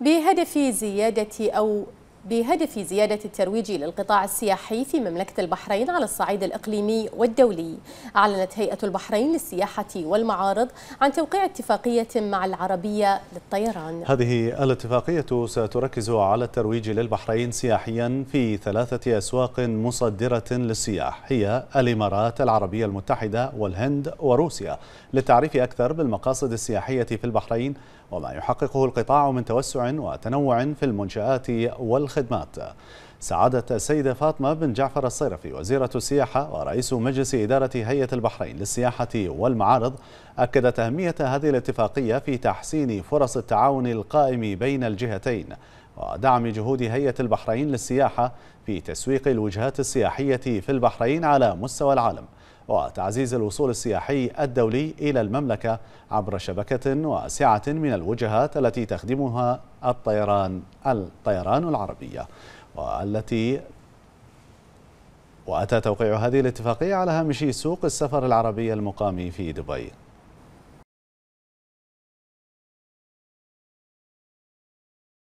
بهدف زيادة أو بهدف زيادة الترويج للقطاع السياحي في مملكة البحرين على الصعيد الإقليمي والدولي أعلنت هيئة البحرين للسياحة والمعارض عن توقيع اتفاقية مع العربية للطيران هذه الاتفاقية ستركز على الترويج للبحرين سياحيا في ثلاثة أسواق مصدرة للسياح هي الإمارات العربية المتحدة والهند وروسيا للتعريف أكثر بالمقاصد السياحية في البحرين وما يحققه القطاع من توسع وتنوع في المنشآت والخدمات الخدمات سعادة السيدة فاطمة بن جعفر الصيرفي وزيرة السياحة ورئيس مجلس إدارة هيئة البحرين للسياحة والمعارض أكدت أهمية هذه الاتفاقية في تحسين فرص التعاون القائم بين الجهتين ودعم جهود هيئة البحرين للسياحة في تسويق الوجهات السياحية في البحرين على مستوى العالم وتعزيز الوصول السياحي الدولي إلى المملكة عبر شبكة واسعة من الوجهات التي تخدمها الطيران الطيران العربية والتي وأتى توقيع هذه الاتفاقية على هامش سوق السفر العربي المقام في دبي